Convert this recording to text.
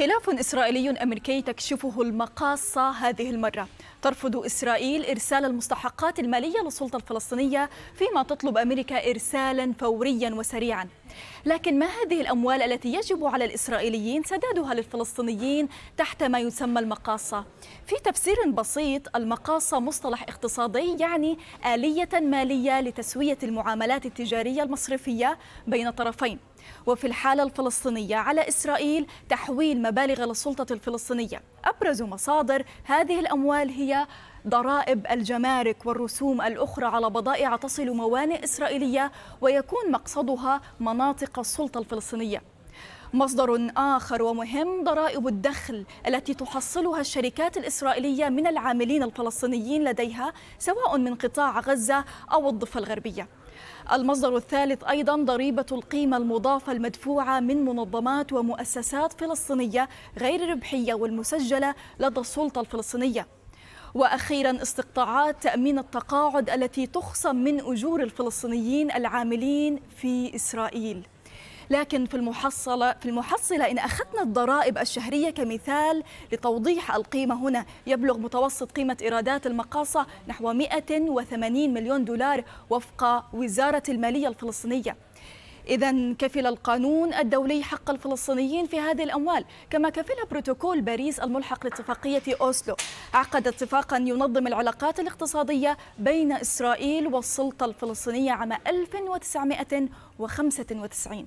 خلاف إسرائيلي أمريكي تكشفه المقاصة هذه المرة ترفض إسرائيل إرسال المستحقات المالية للسلطة الفلسطينية فيما تطلب أمريكا إرسالا فوريا وسريعا لكن ما هذه الأموال التي يجب على الإسرائيليين سدادها للفلسطينيين تحت ما يسمى المقاصة في تفسير بسيط المقاصة مصطلح اقتصادي يعني آلية مالية لتسوية المعاملات التجارية المصرفية بين طرفين وفي الحالة الفلسطينية على إسرائيل تحويل ما مبالغ للسلطة الفلسطينية أبرز مصادر هذه الأموال هي ضرائب الجمارك والرسوم الأخرى على بضائع تصل موانئ إسرائيلية ويكون مقصدها مناطق السلطة الفلسطينية مصدر آخر ومهم ضرائب الدخل التي تحصلها الشركات الإسرائيلية من العاملين الفلسطينيين لديها سواء من قطاع غزة أو الضفة الغربية المصدر الثالث أيضا ضريبة القيمة المضافة المدفوعة من منظمات ومؤسسات فلسطينية غير ربحية والمسجلة لدى السلطة الفلسطينية واخيرا استقطاعات تامين التقاعد التي تخصم من اجور الفلسطينيين العاملين في اسرائيل لكن في المحصلة في المحصلة إن أخذنا الضرائب الشهرية كمثال لتوضيح القيمة هنا يبلغ متوسط قيمة إيرادات المقاصة نحو 180 مليون دولار وفق وزارة المالية الفلسطينية إذا كفل القانون الدولي حق الفلسطينيين في هذه الأموال كما كفلها بروتوكول باريس الملحق لاتفاقية أوسلو عقد اتفاقا ينظم العلاقات الاقتصادية بين إسرائيل والسلطة الفلسطينية عام 1995